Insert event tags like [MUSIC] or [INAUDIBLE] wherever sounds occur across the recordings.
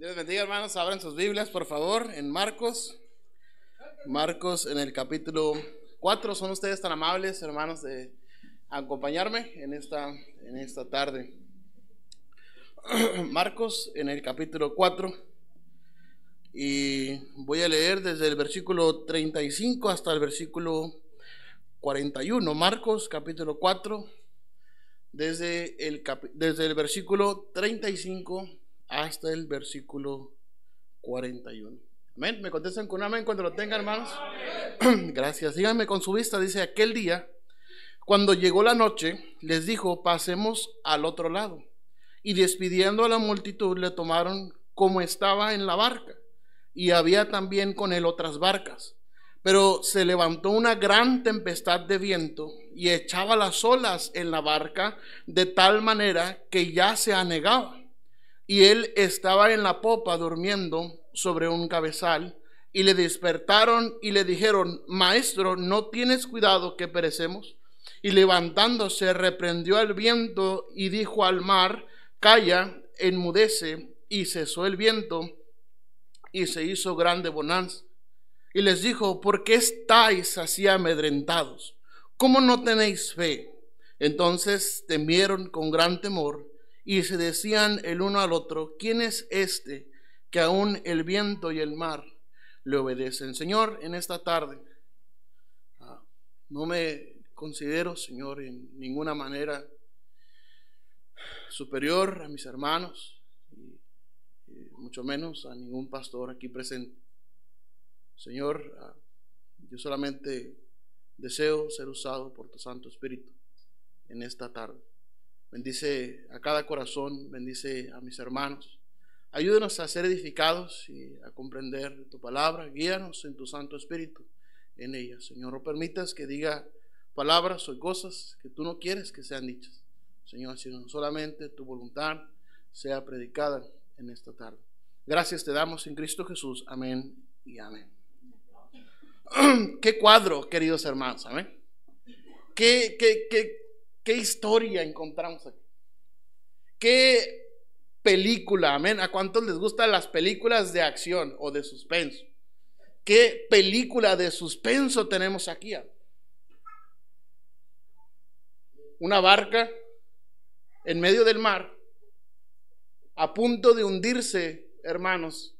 Dios bendiga, hermanos. Abran sus Biblias, por favor, en Marcos. Marcos, en el capítulo 4. Son ustedes tan amables, hermanos, de acompañarme en esta, en esta tarde. [CLEARS THROAT] Marcos, en el capítulo 4. Y voy a leer desde el versículo 35 hasta el versículo 41. Marcos, capítulo 4. Desde el, desde el versículo 35 hasta el versículo 41. Amén. Me contestan con amén cuando lo tengan, hermanos. [CLEARS THROAT] Gracias. Díganme con su vista. Dice, aquel día, cuando llegó la noche, les dijo, pasemos al otro lado. Y despidiendo a la multitud, le tomaron como estaba en la barca. Y había también con él otras barcas. Pero se levantó una gran tempestad de viento y echaba las olas en la barca de tal manera que ya se anegaba y él estaba en la popa durmiendo sobre un cabezal, y le despertaron y le dijeron, Maestro, ¿no tienes cuidado que perecemos? Y levantándose reprendió al viento y dijo al mar, Calla, enmudece, y cesó el viento, y se hizo grande bonanza. Y les dijo, ¿por qué estáis así amedrentados? ¿Cómo no tenéis fe? Entonces temieron con gran temor y se decían el uno al otro, ¿quién es este que aún el viento y el mar le obedecen? Señor, en esta tarde, ah, no me considero, Señor, en ninguna manera superior a mis hermanos, mucho menos a ningún pastor aquí presente. Señor, ah, yo solamente deseo ser usado por tu Santo Espíritu en esta tarde bendice a cada corazón, bendice a mis hermanos. ayúdenos a ser edificados y a comprender tu palabra, guíanos en tu Santo Espíritu en ella. Señor, no permitas que diga palabras o cosas que tú no quieres que sean dichas. Señor, sino solamente tu voluntad sea predicada en esta tarde. Gracias te damos en Cristo Jesús. Amén y amén. [CLEARS THROAT] Qué cuadro, queridos hermanos. Amén. Qué, qué, qué, ¿Qué historia encontramos aquí? ¿Qué película? Amén. ¿A cuántos les gustan las películas de acción o de suspenso? ¿Qué película de suspenso tenemos aquí? Una barca en medio del mar, a punto de hundirse, hermanos.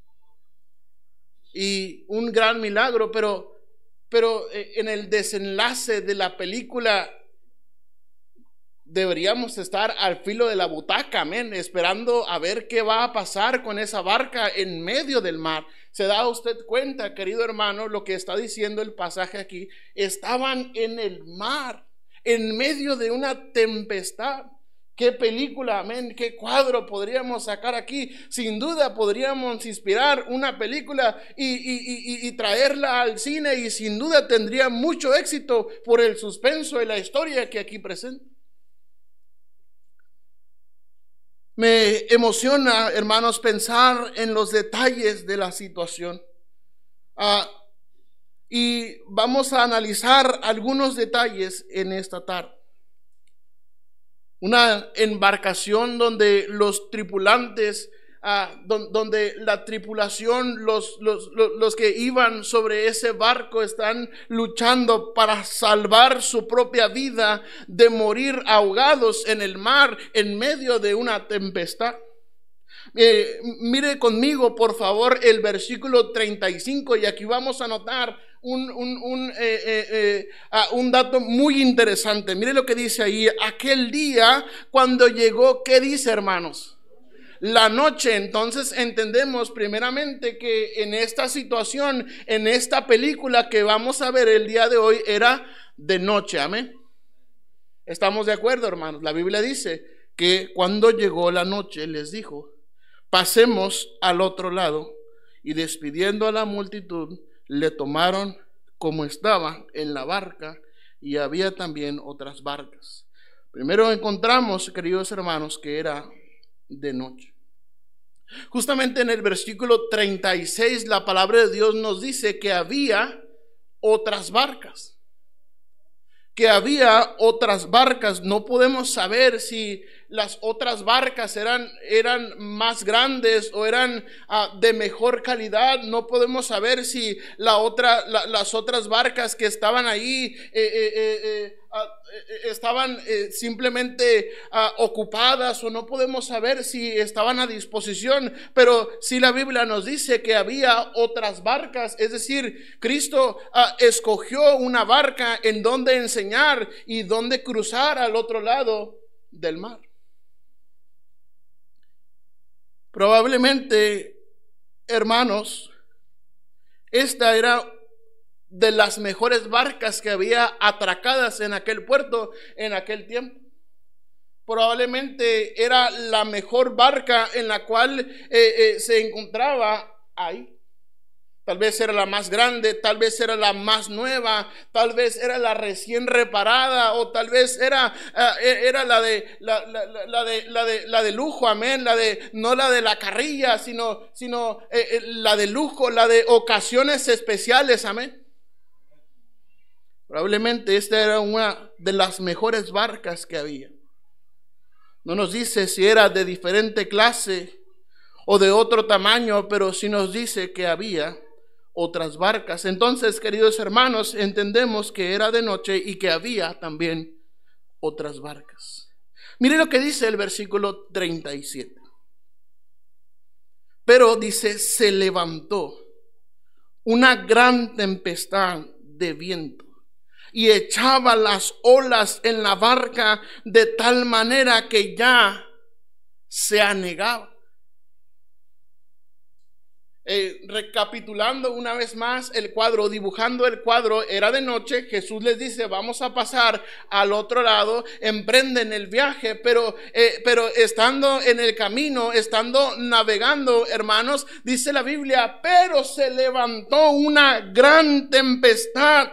Y un gran milagro, pero, pero eh, en el desenlace de la película deberíamos estar al filo de la butaca, amén, esperando a ver qué va a pasar con esa barca en medio del mar. ¿Se da usted cuenta, querido hermano, lo que está diciendo el pasaje aquí? Estaban en el mar, en medio de una tempestad. Qué película, amén, qué cuadro podríamos sacar aquí. Sin duda podríamos inspirar una película y, traerla al cine y sin duda tendría mucho éxito por el suspenso de la historia que aquí presenta. Me emociona, hermanos, pensar en los detalles de la situación. Ah, y vamos a analizar algunos detalles en esta tarde. Una embarcación donde los tripulantes donde la tripulación, los, los, los, que iban sobre ese barco están luchando para salvar su propia vida de morir ahogados en el mar en medio de una tempestad. Eh, mire conmigo, por favor, el versículo 35 y aquí vamos a notar un, eh, eh, un dato muy interesante. Mire lo que dice ahí, aquel día cuando llegó, ¿qué dice hermanos? la noche. Entonces entendemos primeramente que en esta situación, en esta película que vamos a ver el día de hoy, era de noche. Amén. Estamos de acuerdo, hermanos. La Biblia dice que cuando llegó la noche les dijo, pasemos al otro lado. Y despidiendo a la multitud, le tomaron como estaba en la barca y había también otras barcas. Primero encontramos, queridos hermanos, que era de noche. Justamente en el versículo 36 la palabra de Dios nos dice que había otras barcas. Que había otras barcas. No podemos saber si las otras barcas eran, eran más grandes o eran ah, de mejor calidad. No podemos saber si la otra, las otras barcas que estaban ahí... Eh, eh, eh, eh Ah, eh, eh, estaban eh, simplemente ah, ocupadas o no podemos saber si estaban a disposición, pero si la Biblia nos dice que había otras barcas, es decir, Cristo ah, escogió una barca en donde enseñar y donde cruzar al otro lado del mar. Probablemente, hermanos, esta era de las mejores barcas que había atracadas en aquel puerto en aquel tiempo. Probablemente era la mejor barca en la cual eh, eh, se encontraba ahí. Tal vez era la más grande, tal vez era la más nueva, tal vez era la recién reparada o tal vez era, eh, era la, de, la, de, la, de, la de lujo, amén, la de, no la de la carrilla, sino, sino la de lujo, la de ocasiones especiales, amén. Probablemente esta era una de las mejores barcas que había. No nos dice si era de diferente clase o de otro tamaño, pero sí nos dice que había otras barcas. Entonces, queridos hermanos, entendemos que era de noche y que había también otras barcas. Mire lo que dice el versículo 37. Pero dice, se levantó una gran tempestad de viento y echaba las olas en la barca de tal manera que ya se ha negado eh, recapitulando una vez más el cuadro, dibujando el cuadro, era de noche, Jesús les dice, vamos a pasar al otro lado, emprenden el viaje, pero, eh, pero estando en el camino, estando navegando, hermanos, dice la Biblia, pero se levantó una gran tempestad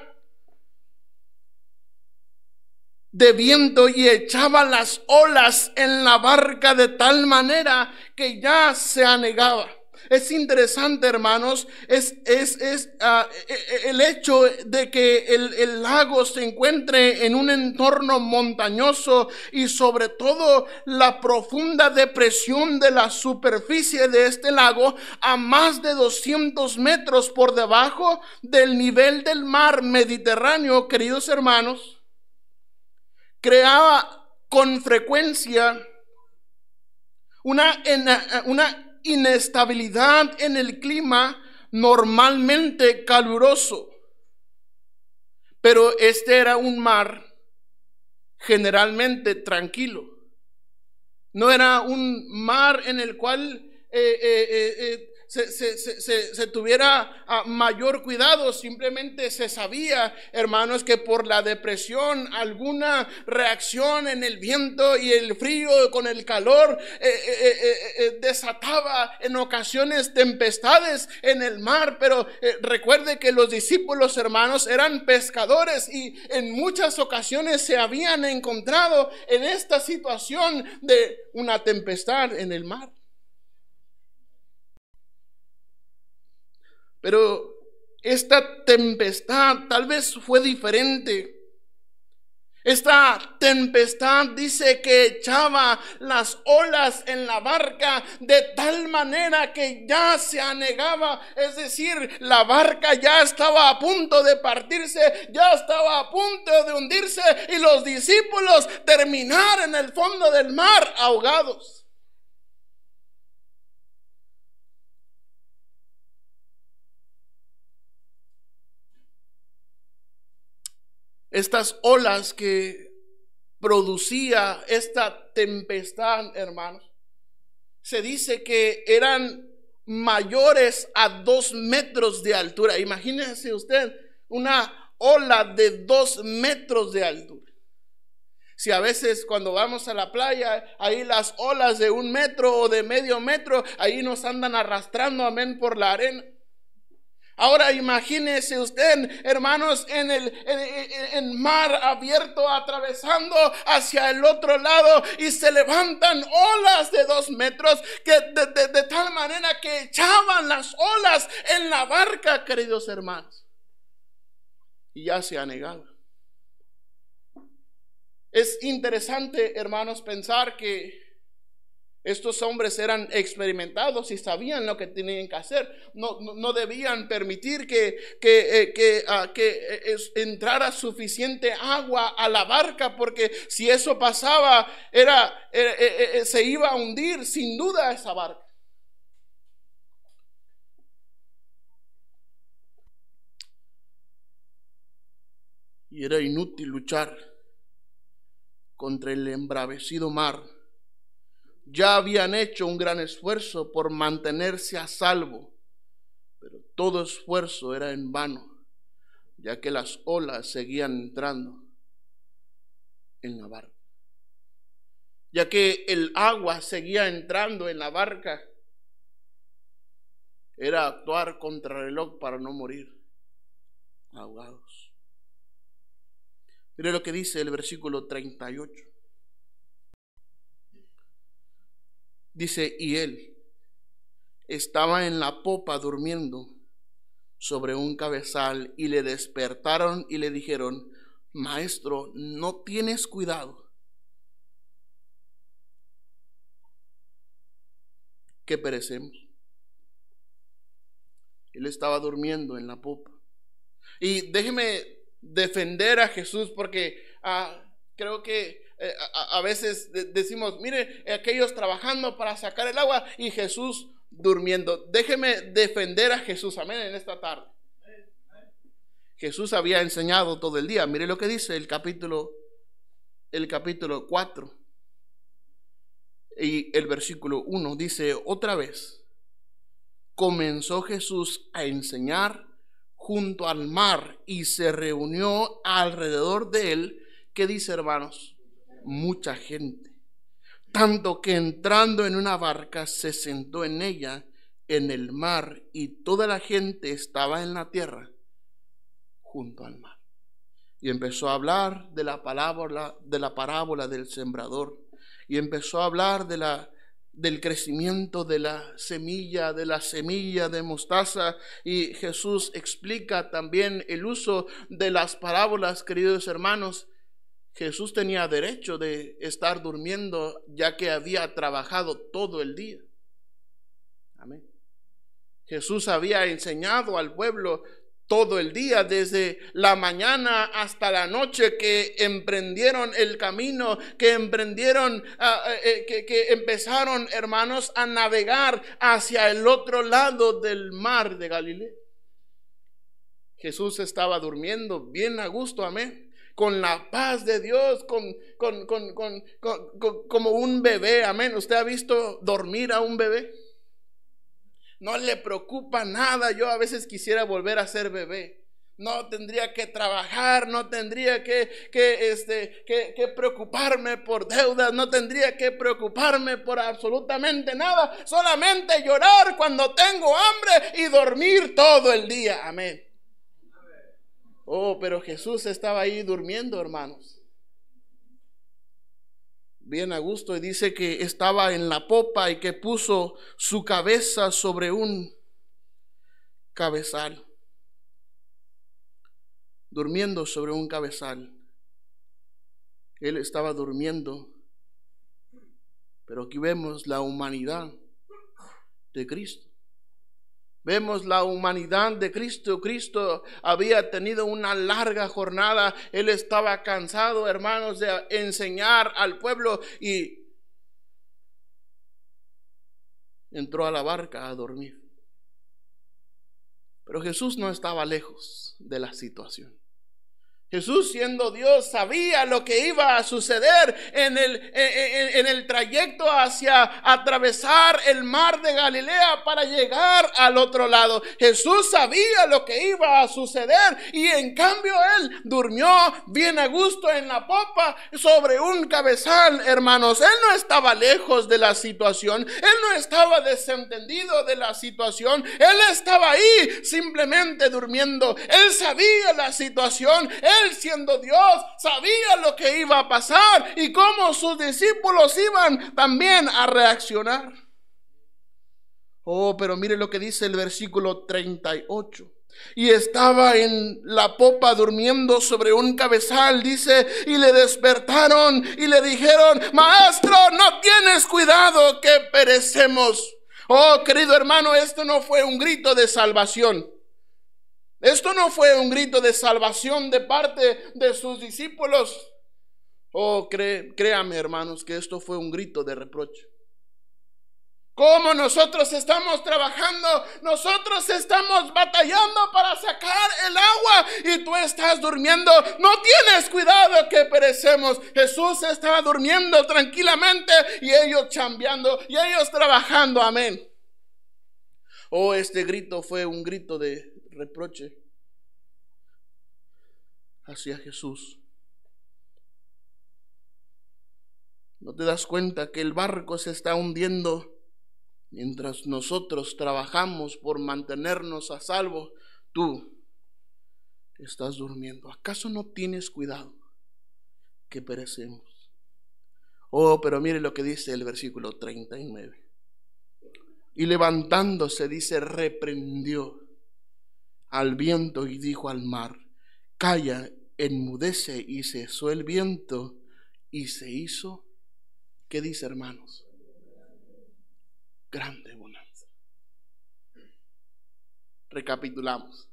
de viento y echaba las olas en la barca de tal manera que ya se anegaba. Es interesante, hermanos, es, es, es ah, e, e, el hecho de que el, el, lago se encuentre en un entorno montañoso y sobre todo la profunda depresión de la superficie de este lago a más de 200 metros por debajo del nivel del mar Mediterráneo, queridos hermanos creaba con frecuencia una, eh, una inestabilidad en el clima normalmente caluroso. Pero este era un mar generalmente tranquilo. No era un mar en el cual eh, eh, se, se, se, se tuviera ah, mayor cuidado, simplemente se sabía, hermanos, que por la depresión, alguna reacción en el viento y el frío con el calor eh, eh, eh, desataba en ocasiones tempestades en el mar, pero recuerde que los discípulos, hermanos, eran pescadores y en muchas ocasiones se habían encontrado en esta situación de una tempestad en el mar. Pero esta tempestad tal vez fue diferente. Esta tempestad dice que echaba las olas en la barca de tal manera que ya se anegaba, es decir, la barca ya estaba a punto de partirse, ya estaba a punto de hundirse y los discípulos terminaron en el fondo del mar ahogados. estas olas que producía esta tempestad, hermanos, se dice que eran mayores a dos metros de altura. Imagínense usted una ola de dos metros de altura. Si a veces cuando vamos a la playa, ahí las olas de un metro o de medio metro, ahí nos andan arrastrando, amén, por la arena. Ahora imagínese usted, hermanos, en el mar abierto, atravesando hacia el otro lado y se levantan olas de dos metros de tal manera que echaban las olas en la barca, queridos hermanos. Y ya se ha negado. Es interesante, hermanos, pensar que estos hombres eran experimentados y sabían lo que tenían que hacer. No, debían permitir que, que, eh, ah, eh, entrara suficiente agua a la barca, porque si eso pasaba, era, eh, se iba a hundir sin duda esa barca. Y era inútil luchar contra el embravecido mar ya habían hecho un gran esfuerzo por mantenerse a salvo, pero todo esfuerzo era en vano, ya que las olas seguían entrando en la barca, ya que el agua seguía entrando en la barca. Era actuar contra el reloj para no morir ahogados. Mire lo que dice el versículo 38. Dice, y él estaba en la popa durmiendo sobre un cabezal y le despertaron y le dijeron, maestro, no tienes cuidado que perecemos. Él estaba durmiendo en la popa. Y déjeme defender a Jesús porque ah, creo que eh, a, veces decimos, mire, aquellos trabajando para sacar el agua y Jesús durmiendo. Déjeme defender a Jesús, amén, en esta tarde. Jesús había enseñado todo el día. Mire lo que dice el capítulo, el capítulo 4 y el versículo 1. Dice otra vez, comenzó Jesús a enseñar junto al mar y se reunió alrededor de él. que dice, hermanos? mucha gente, tanto que entrando en una barca se sentó en ella en el mar y toda la gente estaba en la tierra junto al mar. Y empezó a hablar de la parábola, de la parábola del sembrador y empezó a hablar de la del crecimiento de la semilla, de la semilla de mostaza. Y Jesús explica también el uso de las parábolas, queridos hermanos, Jesús tenía derecho de estar durmiendo ya que había trabajado todo el día. Amén. Jesús había enseñado al pueblo todo el día, desde la mañana hasta la noche, que emprendieron el camino, que emprendieron, ah, eh, eh, que, que empezaron, hermanos, a navegar hacia el otro lado del mar de Galilea. Jesús estaba durmiendo bien a gusto, amén con la paz de Dios, con, con, con, con, como un bebé. Amén. ¿Usted ha visto dormir a un bebé? No le preocupa nada. Yo a veces quisiera volver a ser bebé. No tendría que trabajar, no tendría que, que este, preocuparme por deudas, no tendría que preocuparme por absolutamente nada, solamente llorar cuando tengo hambre y dormir todo el día. Amén. Oh, pero Jesús estaba ahí durmiendo, hermanos. Bien a gusto y dice que estaba en la popa y que puso su cabeza sobre un cabezal. Durmiendo sobre un cabezal. Él estaba durmiendo. Pero aquí vemos la humanidad de Cristo. Vemos la humanidad de Cristo. Cristo había tenido una larga jornada. Él estaba cansado, hermanos, de enseñar al pueblo y entró a la barca a dormir. Pero Jesús no estaba lejos de la situación. Jesús siendo Dios sabía lo que iba a suceder en el, en, el, trayecto hacia atravesar el mar de Galilea para llegar al otro lado. Jesús sabía lo que iba a suceder y en cambio él durmió bien a gusto en la popa sobre un cabezal, hermanos. Él no estaba lejos de la situación, él no estaba desentendido de la situación, él estaba ahí simplemente durmiendo, él sabía la situación, siendo Dios sabía lo que iba a pasar y cómo sus discípulos iban también a reaccionar. Oh, pero mire lo que dice el versículo 38 y estaba en la popa durmiendo sobre un cabezal, dice, y le despertaron y le dijeron, maestro, no tienes cuidado que perecemos. Oh, querido hermano, esto no fue un grito de salvación. Esto no fue un grito de salvación de parte de sus discípulos. Oh, créame hermanos que esto fue un grito de reproche. Como nosotros estamos trabajando, nosotros estamos batallando para sacar el agua y tú estás durmiendo. No tienes cuidado que perecemos. Jesús estaba durmiendo tranquilamente y ellos chambeando y ellos trabajando. Amén. Oh, este grito fue un grito de reproche hacia Jesús. ¿No te das cuenta que el barco se está hundiendo mientras nosotros trabajamos por mantenernos a salvo? Tú estás durmiendo. ¿Acaso no tienes cuidado que perecemos? Oh, pero mire lo que dice el versículo 39. Y levantándose, dice, reprendió al viento y dijo al mar, calla, enmudece y cesó el viento y se hizo, ¿qué dice hermanos? Grande bonanza. Recapitulamos.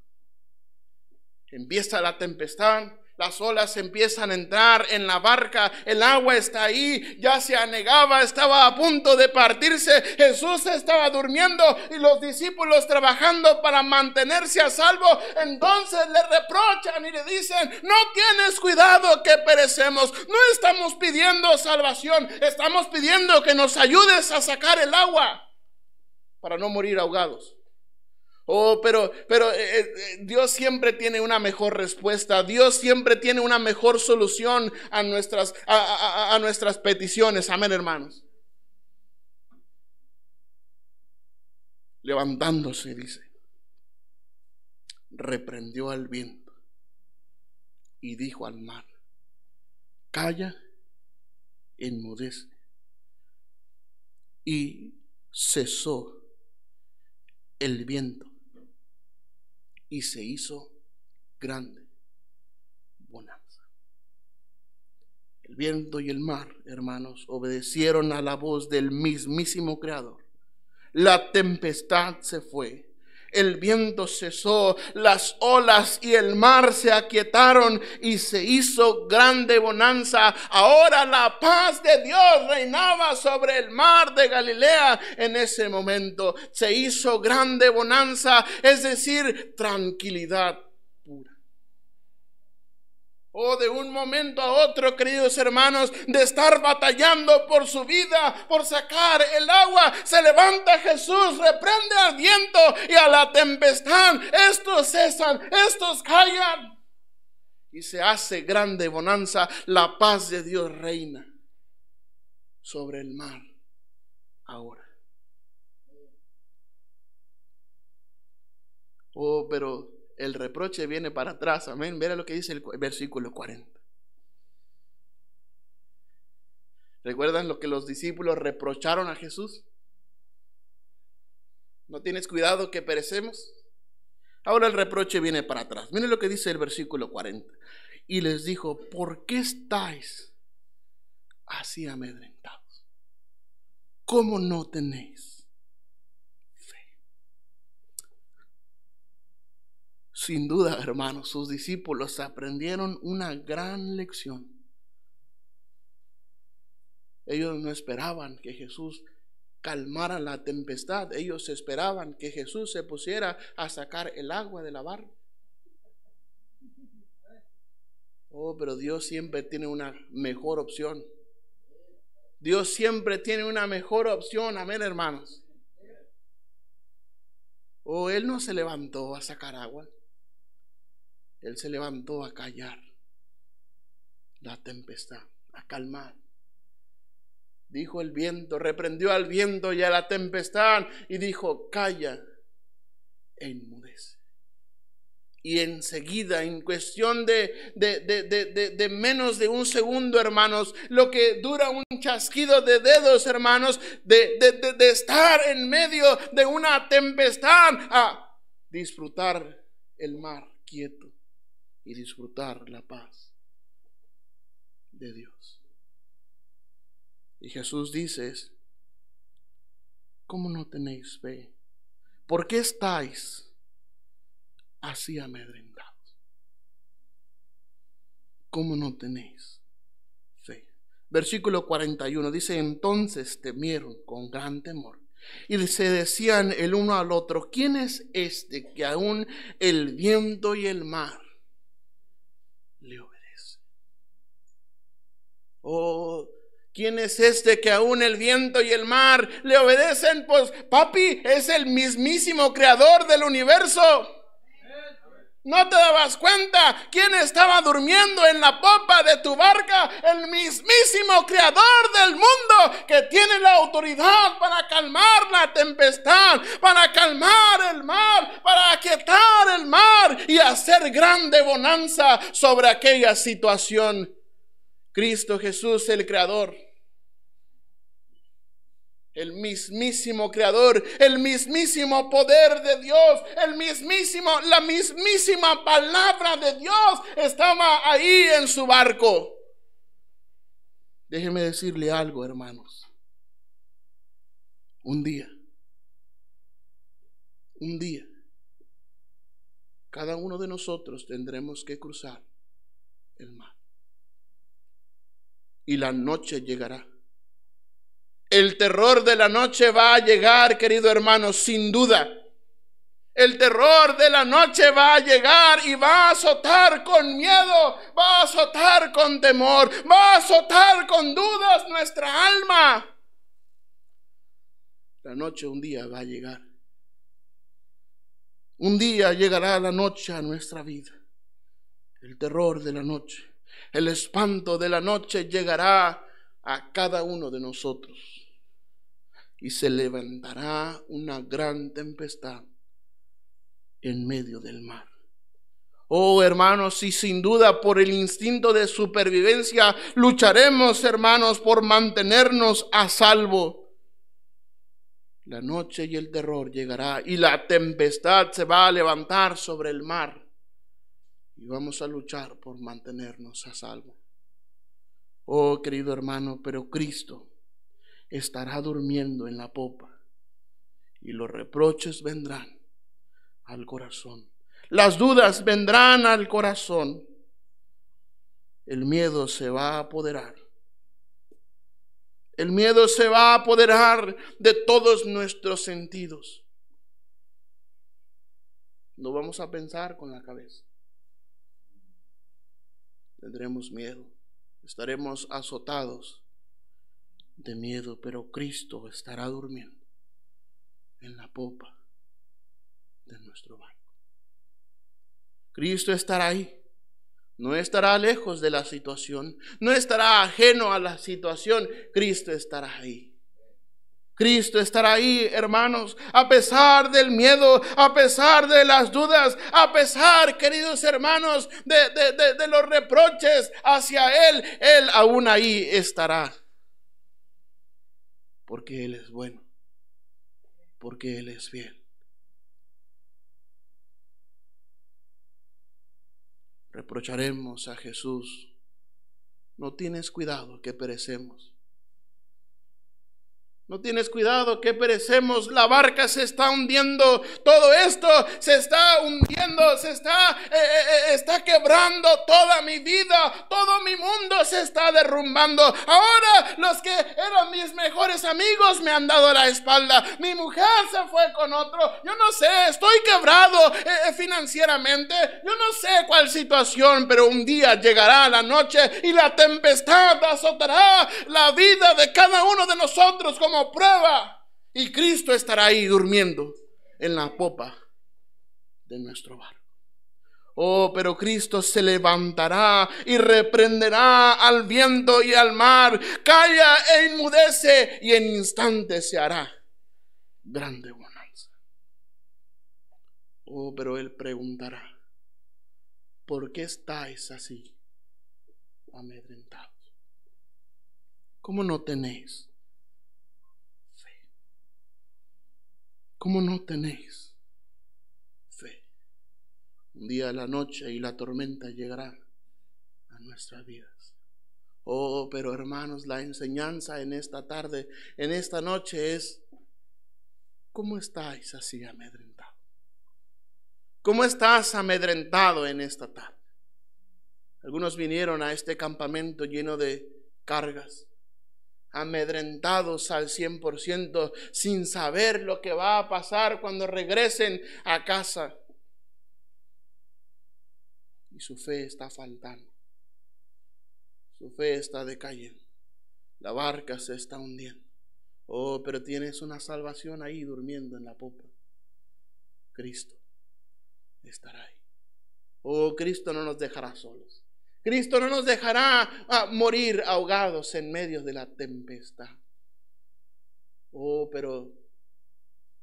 Empieza la tempestad, las olas empiezan a entrar en la barca, el agua está ahí, ya se anegaba, estaba a punto de partirse, Jesús estaba durmiendo y los discípulos trabajando para mantenerse a salvo. Entonces le reprochan y le dicen, no tienes cuidado que perecemos, no estamos pidiendo salvación, estamos pidiendo que nos ayudes a sacar el agua para no morir ahogados. Oh, pero, pero eh, eh, Dios siempre tiene una mejor respuesta. Dios siempre tiene una mejor solución a nuestras, a, a nuestras peticiones. Amén, hermanos. Levantándose, dice, reprendió al viento y dijo al mar, calla, enmudece. Y cesó el viento y se hizo grande bonanza. El viento y el mar, hermanos, obedecieron a la voz del mismísimo Creador. La tempestad se fue el viento cesó, las olas y el mar se aquietaron y se hizo grande bonanza. Ahora la paz de Dios reinaba sobre el mar de Galilea en ese momento. Se hizo grande bonanza, es decir, tranquilidad Oh, de un momento a otro, queridos hermanos, de estar batallando por su vida, por sacar el agua, se levanta Jesús, reprende al viento y a la tempestad. Estos cesan, estos callan. Y se hace grande bonanza, la paz de Dios reina sobre el mar ahora. Oh, pero el reproche viene para atrás. Amén. Mira lo que dice el versículo 40. ¿Recuerdan lo que los discípulos reprocharon a Jesús? ¿No tienes cuidado que perecemos? Ahora el reproche viene para atrás. Mira lo que dice el versículo 40. Y les dijo, ¿por qué estáis así amedrentados? ¿Cómo no tenéis Sin duda, hermanos, sus discípulos aprendieron una gran lección. Ellos no esperaban que Jesús calmara la tempestad. Ellos esperaban que Jesús se pusiera a sacar el agua de la barra Oh, pero Dios siempre tiene una mejor opción. Dios siempre tiene una mejor opción. Amén, hermanos. Oh, Él no se levantó a sacar agua. Él se levantó a callar la tempestad, a calmar. Dijo el viento, reprendió al viento y a la tempestad y dijo, calla e inmudece. Y enseguida, en cuestión de, de, menos de un segundo, hermanos, lo que dura un chasquido de dedos, hermanos, de, estar en medio de una tempestad a disfrutar el mar quieto y disfrutar la paz de Dios. Y Jesús dice, ¿cómo no tenéis fe? ¿Por qué estáis así amedrentados? ¿Cómo no tenéis fe? Versículo 41 dice, entonces temieron con gran temor. Y se decían el uno al otro, ¿quién es este que aún el viento y el mar Oh, ¿quién es este que aún el viento y el mar le obedecen? Pues papi es el mismísimo creador del universo. No te dabas cuenta quién estaba durmiendo en la popa de tu barca, el mismísimo creador del mundo que tiene la autoridad para calmar la tempestad, para calmar el mar, para aquietar el mar y hacer grande bonanza sobre aquella situación. Cristo Jesús, el Creador. El mismísimo creador, el mismísimo poder de Dios, el mismísimo, la mismísima palabra de Dios estaba ahí en su barco. Déjeme decirle algo, hermanos. Un día, un día, cada uno de nosotros tendremos que cruzar el mar y la noche llegará. El terror de la noche va a llegar, querido hermano, sin duda. El terror de la noche va a llegar y va a azotar con miedo, va a azotar con temor, va a azotar con dudas nuestra alma. La noche un día va a llegar. Un día llegará la noche a nuestra vida. El terror de la noche. El espanto de la noche llegará a cada uno de nosotros y se levantará una gran tempestad en medio del mar. Oh hermanos, y sin duda por el instinto de supervivencia lucharemos hermanos por mantenernos a salvo. La noche y el terror llegará y la tempestad se va a levantar sobre el mar y vamos a luchar por mantenernos a salvo. Oh, querido hermano, pero Cristo estará durmiendo en la popa y los reproches vendrán al corazón. Las dudas vendrán al corazón. El miedo se va a apoderar. El miedo se va a apoderar de todos nuestros sentidos. No vamos a pensar con la cabeza tendremos miedo, estaremos azotados de miedo, pero Cristo estará durmiendo en la popa de nuestro barco. Cristo estará ahí, no estará lejos de la situación, no estará ajeno a la situación, Cristo estará ahí Cristo estará ahí, hermanos, a pesar del miedo, a pesar de las dudas, a pesar, queridos hermanos, de, los reproches hacia Él, Él aún ahí estará. Porque Él es bueno, porque Él es fiel. Reprocharemos a Jesús, no tienes cuidado que perecemos no tienes cuidado que perecemos, la barca se está hundiendo, todo esto se está hundiendo, se está, eh, eh, eh, está quebrando toda mi vida, todo mi mundo se está derrumbando. Ahora los que eran mis mejores amigos me han dado la espalda, mi mujer se fue con otro, yo no sé, estoy quebrado financieramente, yo no sé cuál situación, pero un día llegará la noche y la tempestad azotará la vida de cada uno de nosotros prueba y Cristo estará ahí durmiendo en la popa de nuestro barco. Oh, pero Cristo se levantará y reprenderá al viento y al mar. Calla e inmudece y en instante se hará grande bonanza. Oh, pero Él preguntará, ¿por qué estáis así amedrentados? ¿Cómo no tenéis ¿Cómo no tenéis fe? Un día la noche y la tormenta llegarán a nuestras vidas. Oh, pero hermanos, la enseñanza en esta tarde, en esta noche es, ¿cómo estáis así amedrentados? ¿Cómo estás amedrentado en esta tarde? Algunos vinieron a este campamento lleno de cargas, amedrentados al 100%, sin saber lo que va a pasar cuando regresen a casa. Y su fe está faltando. Su fe está decayendo. La barca se está hundiendo. Oh, pero tienes una salvación ahí durmiendo en la popa. Cristo estará ahí. Oh, Cristo no nos dejará solos. Cristo no nos dejará morir ahogados en medio de la tempestad. Oh, pero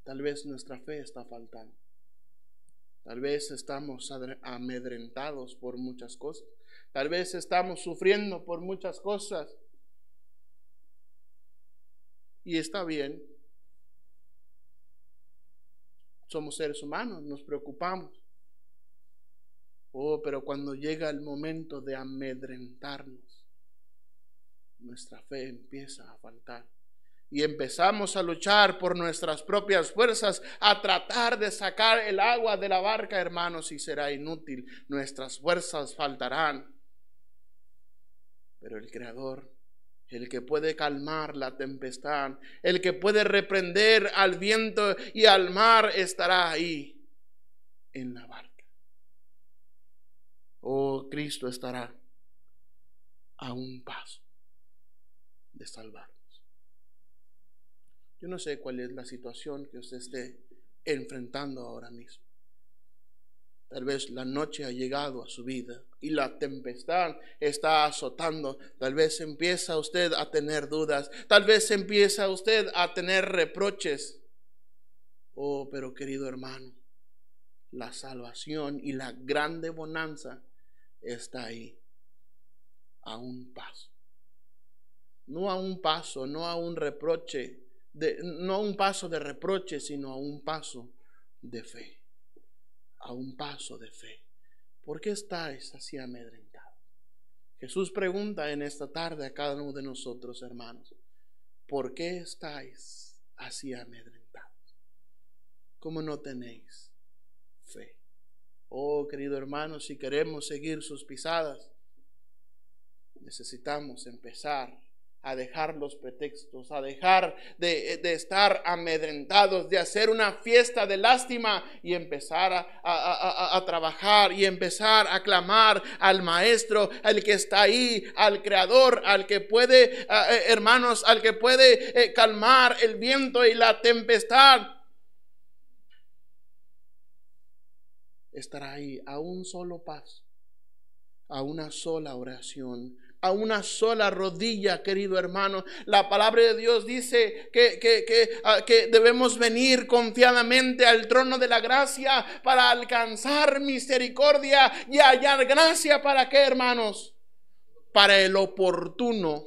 tal vez nuestra fe está faltando. Tal vez estamos amedrentados por muchas cosas. Tal vez estamos sufriendo por muchas cosas. Y está bien. Somos seres humanos, nos preocupamos. Oh, pero cuando llega el momento de amedrentarnos, nuestra fe empieza a faltar. Y empezamos a luchar por nuestras propias fuerzas, a tratar de sacar el agua de la barca, hermanos, y será inútil. Nuestras fuerzas faltarán. Pero el Creador el que puede calmar la tempestad, el que puede reprender al viento y al mar estará ahí en la barca oh Cristo estará a un paso de salvarnos. Yo no sé cuál es la situación que usted esté enfrentando ahora mismo. Tal vez la noche ha llegado a su vida y la tempestad está azotando. Tal vez empieza usted a tener dudas. Tal vez empieza usted a tener reproches. Oh, pero querido hermano, la salvación y la grande bonanza está ahí, a un paso. No a un paso, no a un reproche, no a un paso de reproche, sino a un paso de fe. A un paso de fe. ¿Por qué estáis así amedrentados? Jesús pregunta en esta tarde a cada uno de nosotros, hermanos, ¿por qué estáis así amedrentados? ¿Cómo no tenéis fe? Oh, querido hermano, si queremos seguir sus pisadas, necesitamos empezar a dejar los pretextos, a dejar de, estar amedrentados, de hacer una fiesta de lástima y empezar a, trabajar y empezar a clamar al Maestro, al que está ahí, al Creador, al que puede, eh, eh, hermanos, al que puede eh, calmar el viento y la tempestad estará ahí a un solo paso, a una sola oración, a una sola rodilla, querido hermano. La palabra de Dios dice que, que, que, ah, debemos venir confiadamente al trono de la gracia para alcanzar misericordia y hallar gracia para qué, hermanos? Para el oportuno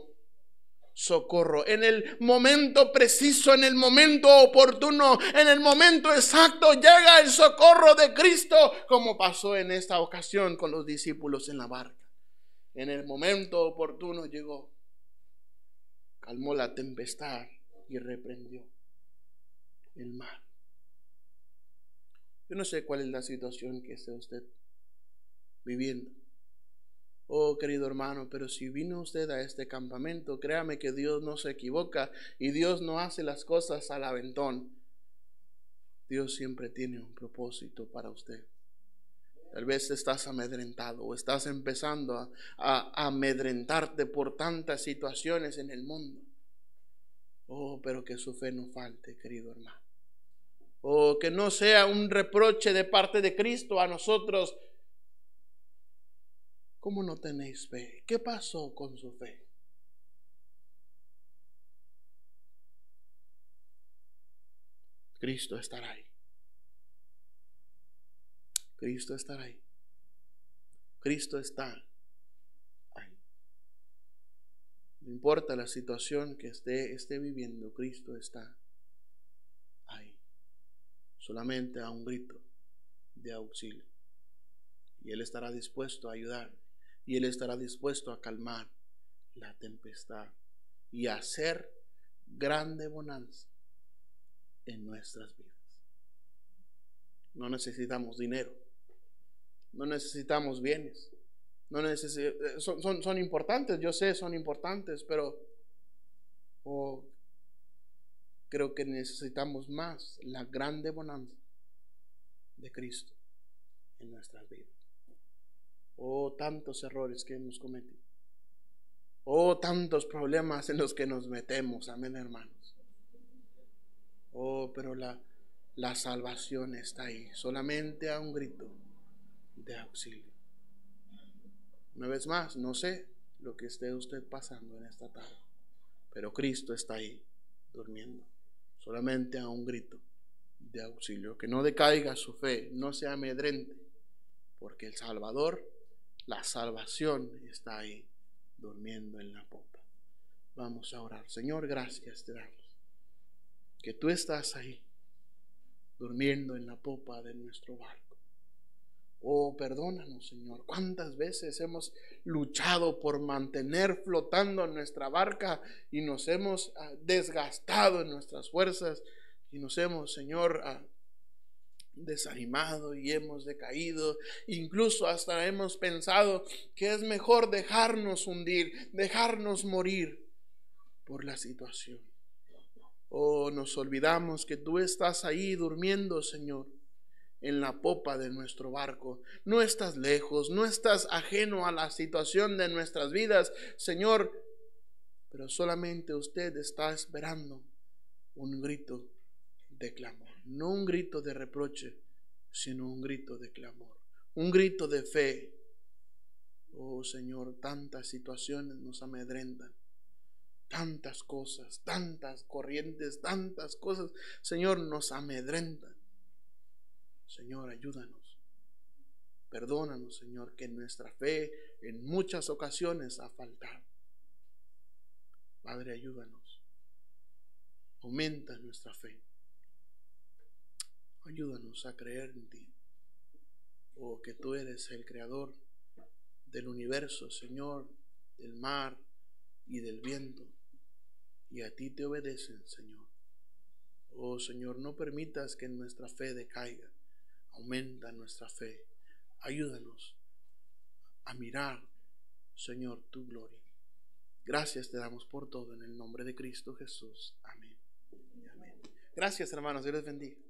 socorro. En el momento preciso, en el momento oportuno, en el momento exacto, llega el socorro de Cristo, como pasó en esta ocasión con los discípulos en la barca. En el momento oportuno llegó, calmó la tempestad y reprendió el mar. Yo no sé cuál es la situación que está usted viviendo. Oh querido hermano, pero si vino usted a este campamento, créame que Dios no se equivoca y Dios no hace las cosas al aventón. Dios siempre tiene un propósito para usted. Tal vez estás amedrentado o estás empezando a, amedrentarte por tantas situaciones en el mundo. Oh, pero que su fe no falte, querido hermano. Oh, que no sea un reproche de parte de Cristo a nosotros ¿Cómo no tenéis fe? ¿Qué pasó con su fe? Cristo estará ahí. Cristo estará ahí. Cristo está ahí. No importa la situación que esté, esté viviendo, Cristo está ahí. Solamente a un grito de auxilio. Y Él estará dispuesto a ayudar y Él estará dispuesto a calmar la tempestad y hacer grande bonanza en nuestras vidas. No necesitamos dinero, no necesitamos bienes, no eh, son, importantes, yo sé, son importantes, pero oh, creo que necesitamos más la grande bonanza de Cristo en nuestras vidas. Oh, tantos errores que hemos cometido. Oh, tantos problemas en los que nos metemos. Amén, hermanos. Oh, pero la, la salvación está ahí, solamente a un grito de auxilio. Una vez más, no sé lo que esté usted pasando en esta tarde, pero Cristo está ahí, durmiendo, solamente a un grito de auxilio. Que no decaiga su fe, no sea amedrente, porque el Salvador la salvación está ahí, durmiendo en la popa. Vamos a orar. Señor, gracias te damos. Que tú estás ahí, durmiendo en la popa de nuestro barco. Oh, perdónanos, Señor. ¿Cuántas veces hemos luchado por mantener flotando nuestra barca y nos hemos ah, desgastado en nuestras fuerzas y nos hemos, Señor, ah, desanimado y hemos decaído. Incluso hasta hemos pensado que es mejor dejarnos hundir, dejarnos morir por la situación. oh, nos olvidamos que tú estás ahí durmiendo, Señor, en la popa de nuestro barco. No estás lejos, no estás ajeno a la situación de nuestras vidas, Señor, pero solamente usted está esperando un grito de clamor no un grito de reproche, sino un grito de clamor, un grito de fe. Oh Señor, tantas situaciones nos amedrentan, tantas cosas, tantas corrientes, tantas cosas, Señor, nos amedrentan. Señor, ayúdanos. Perdónanos, Señor, que nuestra fe en muchas ocasiones ha faltado. Padre, ayúdanos. Aumenta nuestra fe. Ayúdanos a creer en ti, oh que tú eres el creador del universo, Señor, del mar y del viento, y a ti te obedecen, Señor. Oh Señor, no permitas que nuestra fe decaiga, aumenta nuestra fe, ayúdanos a mirar, Señor, tu gloria. Gracias te damos por todo en el nombre de Cristo Jesús. Amén. Gracias, hermanos. Dios les bendiga.